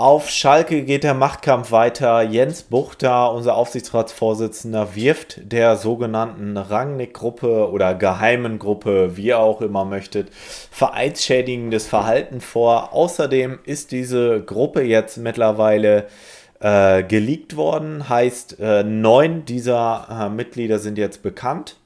Auf Schalke geht der Machtkampf weiter. Jens Buchter, unser Aufsichtsratsvorsitzender, wirft der sogenannten Rangnick-Gruppe oder geheimen Gruppe, wie ihr auch immer möchtet, vereinsschädigendes Verhalten vor. Außerdem ist diese Gruppe jetzt mittlerweile äh, geleakt worden. Heißt, äh, neun dieser äh, Mitglieder sind jetzt bekannt.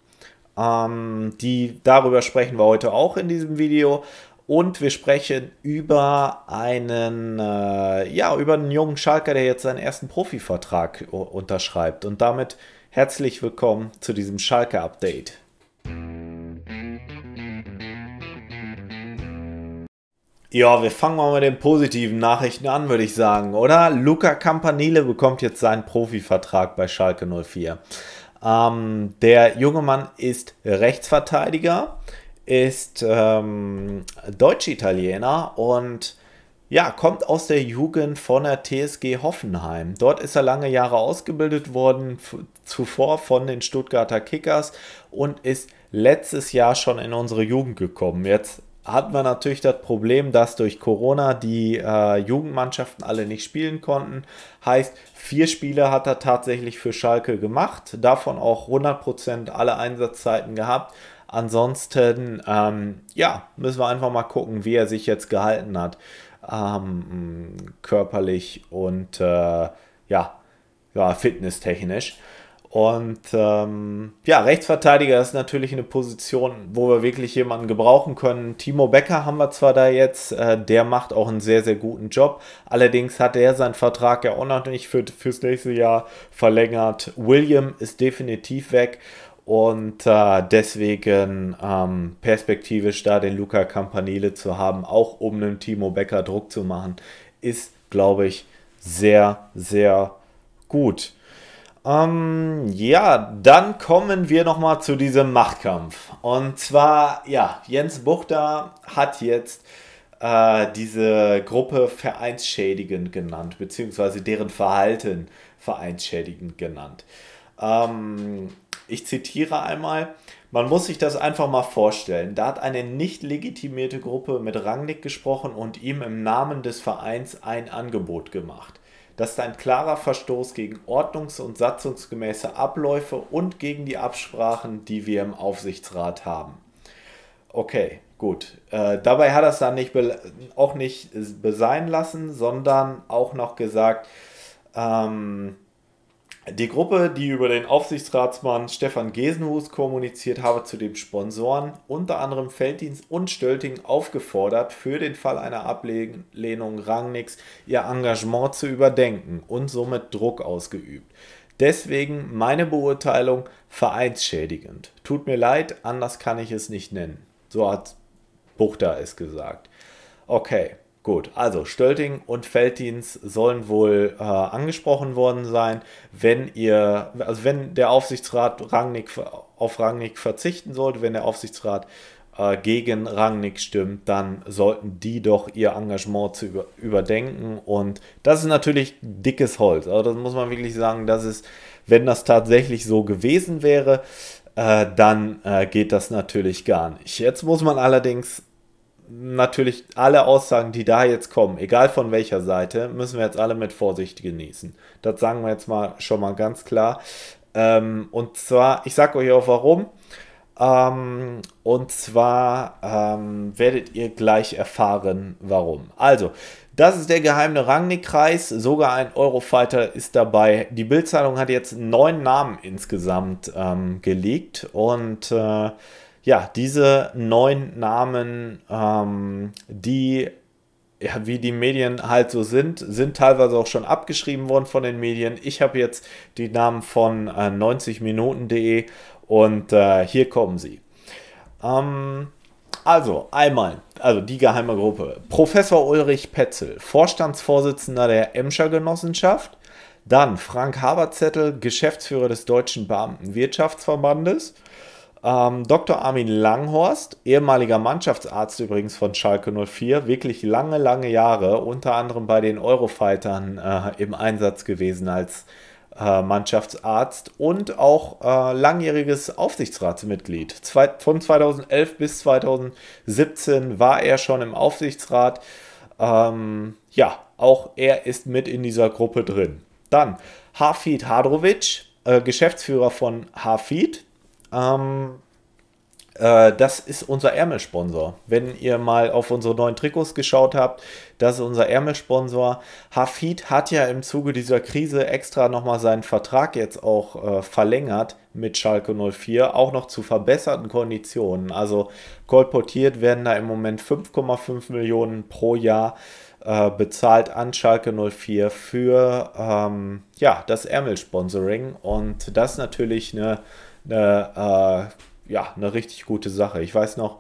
Ähm, die, darüber sprechen wir heute auch in diesem Video. Und wir sprechen über einen, äh, ja, über einen jungen Schalker, der jetzt seinen ersten Profivertrag unterschreibt. Und damit herzlich willkommen zu diesem schalke Update. Ja, wir fangen mal mit den positiven Nachrichten an, würde ich sagen, oder? Luca Campanile bekommt jetzt seinen Profivertrag bei Schalke 04. Ähm, der junge Mann ist Rechtsverteidiger ist ähm, Deutsch-Italiener und ja, kommt aus der Jugend von der TSG Hoffenheim. Dort ist er lange Jahre ausgebildet worden, zuvor von den Stuttgarter Kickers und ist letztes Jahr schon in unsere Jugend gekommen. Jetzt hatten wir natürlich das Problem, dass durch Corona die äh, Jugendmannschaften alle nicht spielen konnten. Heißt, vier Spiele hat er tatsächlich für Schalke gemacht, davon auch 100% alle Einsatzzeiten gehabt. Ansonsten, ähm, ja, müssen wir einfach mal gucken, wie er sich jetzt gehalten hat. Ähm, körperlich und äh, ja, ja, fitnesstechnisch. Und ähm, ja, Rechtsverteidiger ist natürlich eine Position, wo wir wirklich jemanden gebrauchen können. Timo Becker haben wir zwar da jetzt, äh, der macht auch einen sehr, sehr guten Job. Allerdings hat er seinen Vertrag ja auch noch nicht für, fürs nächste Jahr verlängert. William ist definitiv weg. Und äh, deswegen ähm, perspektivisch da den Luca Campanile zu haben, auch um einem Timo Becker Druck zu machen, ist, glaube ich, sehr, sehr gut. Ähm, ja, dann kommen wir nochmal zu diesem Machtkampf. Und zwar, ja, Jens Buchter hat jetzt äh, diese Gruppe vereinsschädigend genannt, beziehungsweise deren Verhalten vereinsschädigend genannt. Ähm, ich zitiere einmal, man muss sich das einfach mal vorstellen. Da hat eine nicht legitimierte Gruppe mit Rangnick gesprochen und ihm im Namen des Vereins ein Angebot gemacht. Das ist ein klarer Verstoß gegen ordnungs- und satzungsgemäße Abläufe und gegen die Absprachen, die wir im Aufsichtsrat haben. Okay, gut. Äh, dabei hat er es dann nicht auch nicht äh, beseien lassen, sondern auch noch gesagt, ähm, die Gruppe, die über den Aufsichtsratsmann Stefan Gesenhus kommuniziert habe, zu den Sponsoren, unter anderem Felddienst und Stölting, aufgefordert, für den Fall einer Ablehnung Rangnicks ihr Engagement zu überdenken und somit Druck ausgeübt. Deswegen meine Beurteilung vereinsschädigend. Tut mir leid, anders kann ich es nicht nennen. So hat Buchter es gesagt. Okay. Gut, also Stölting und Felddienst sollen wohl äh, angesprochen worden sein, wenn ihr, also wenn der Aufsichtsrat Rangnick, auf Rangnick verzichten sollte, wenn der Aufsichtsrat äh, gegen Rangnick stimmt, dann sollten die doch ihr Engagement zu über, überdenken. Und das ist natürlich dickes Holz. Also das muss man wirklich sagen, das ist, wenn das tatsächlich so gewesen wäre, äh, dann äh, geht das natürlich gar nicht. Jetzt muss man allerdings natürlich alle Aussagen, die da jetzt kommen, egal von welcher Seite, müssen wir jetzt alle mit Vorsicht genießen. Das sagen wir jetzt mal schon mal ganz klar. Ähm, und zwar, ich sage euch auch warum. Ähm, und zwar ähm, werdet ihr gleich erfahren, warum. Also, das ist der geheime Rangnick-Kreis. Sogar ein Eurofighter ist dabei. Die Bildzeitung hat jetzt neun Namen insgesamt ähm, gelegt und äh, ja, diese neun Namen, ähm, die ja, wie die Medien halt so sind, sind teilweise auch schon abgeschrieben worden von den Medien. Ich habe jetzt die Namen von äh, 90minuten.de und äh, hier kommen sie. Ähm, also, einmal, also die geheime Gruppe. Professor Ulrich Petzel, Vorstandsvorsitzender der Emscher Genossenschaft. Dann Frank Haberzettel, Geschäftsführer des Deutschen Beamtenwirtschaftsverbandes. Ähm, Dr. Armin Langhorst, ehemaliger Mannschaftsarzt übrigens von Schalke 04, wirklich lange, lange Jahre, unter anderem bei den Eurofightern äh, im Einsatz gewesen als äh, Mannschaftsarzt und auch äh, langjähriges Aufsichtsratsmitglied. Zwei, von 2011 bis 2017 war er schon im Aufsichtsrat. Ähm, ja, auch er ist mit in dieser Gruppe drin. Dann Hafid Hadrovic, äh, Geschäftsführer von Hafid, ähm, äh, das ist unser Ärmelsponsor. Wenn ihr mal auf unsere neuen Trikots geschaut habt, das ist unser Ärmelsponsor. Hafid hat ja im Zuge dieser Krise extra nochmal seinen Vertrag jetzt auch äh, verlängert mit Schalke 04, auch noch zu verbesserten Konditionen. Also kolportiert werden da im Moment 5,5 Millionen pro Jahr äh, bezahlt an Schalke 04 für ähm, ja, das Ärmelsponsoring. Und das ist natürlich eine eine, äh, ja, eine richtig gute Sache. Ich weiß noch,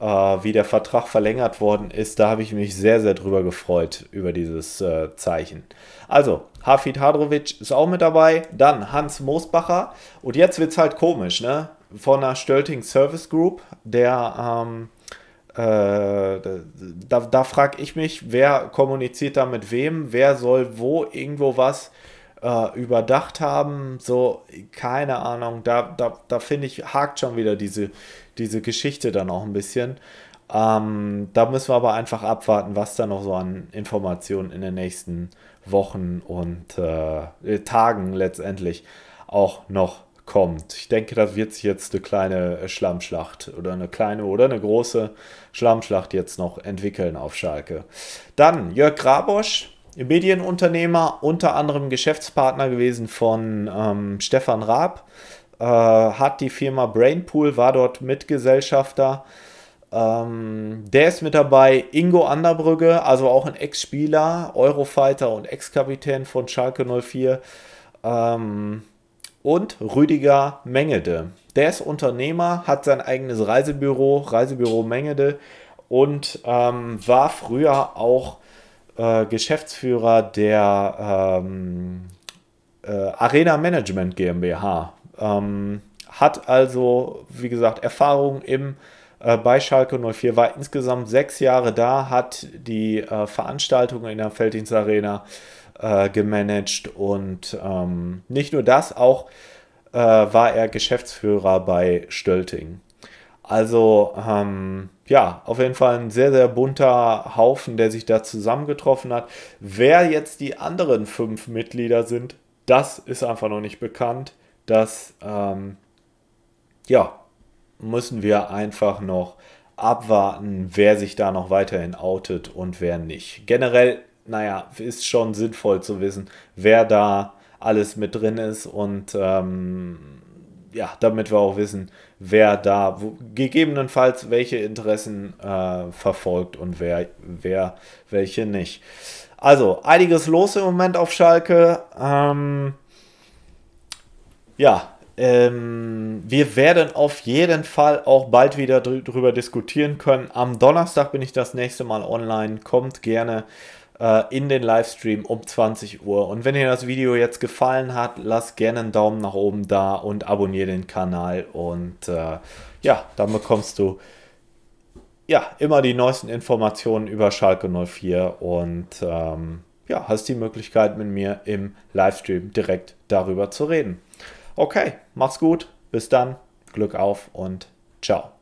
äh, wie der Vertrag verlängert worden ist. Da habe ich mich sehr, sehr drüber gefreut, über dieses äh, Zeichen. Also, Hafid Hadrovic ist auch mit dabei. Dann Hans Mosbacher. Und jetzt wird es halt komisch, ne? Von der Stölting Service Group, der. Ähm, äh, da, da frage ich mich, wer kommuniziert da mit wem, wer soll wo irgendwo was äh, überdacht haben. So, keine Ahnung, da, da, da finde ich, hakt schon wieder diese, diese Geschichte dann auch ein bisschen. Ähm, da müssen wir aber einfach abwarten, was da noch so an Informationen in den nächsten Wochen und äh, Tagen letztendlich auch noch kommt. Ich denke, da wird sich jetzt eine kleine Schlammschlacht oder eine kleine oder eine große Schlammschlacht jetzt noch entwickeln auf Schalke. Dann Jörg Grabosch Medienunternehmer, unter anderem Geschäftspartner gewesen von ähm, Stefan Raab, äh, hat die Firma Brainpool, war dort Mitgesellschafter. Ähm, der ist mit dabei, Ingo Anderbrügge, also auch ein Ex-Spieler, Eurofighter und Ex-Kapitän von Schalke 04. Ähm, und Rüdiger Mengede. Der ist Unternehmer, hat sein eigenes Reisebüro, Reisebüro Mengede und ähm, war früher auch äh, Geschäftsführer der ähm, äh, Arena Management GmbH. Ähm, hat also, wie gesagt, Erfahrung im äh, bei Schalke 04, war insgesamt sechs Jahre da, hat die äh, Veranstaltungen in der Felddienst Arena äh, gemanagt und ähm, nicht nur das, auch äh, war er Geschäftsführer bei Stölting. Also ähm, ja, auf jeden Fall ein sehr, sehr bunter Haufen, der sich da zusammengetroffen hat. Wer jetzt die anderen fünf Mitglieder sind, das ist einfach noch nicht bekannt. Das, ähm, ja, müssen wir einfach noch abwarten, wer sich da noch weiterhin outet und wer nicht. Generell, naja, ist schon sinnvoll zu wissen, wer da alles mit drin ist und ähm, ja, damit wir auch wissen, wer da wo, gegebenenfalls welche Interessen äh, verfolgt und wer, wer welche nicht. Also, einiges los im Moment auf Schalke. Ähm, ja, ähm, wir werden auf jeden Fall auch bald wieder drüber diskutieren können. Am Donnerstag bin ich das nächste Mal online. Kommt gerne äh, in den Livestream um 20 Uhr. Und wenn dir das Video jetzt gefallen hat, lass gerne einen Daumen nach oben da und abonniere den Kanal. Und äh, ja, dann bekommst du ja immer die neuesten Informationen über Schalke 04 und ähm, ja, hast die Möglichkeit mit mir im Livestream direkt darüber zu reden. Okay, mach's gut, bis dann, Glück auf und ciao.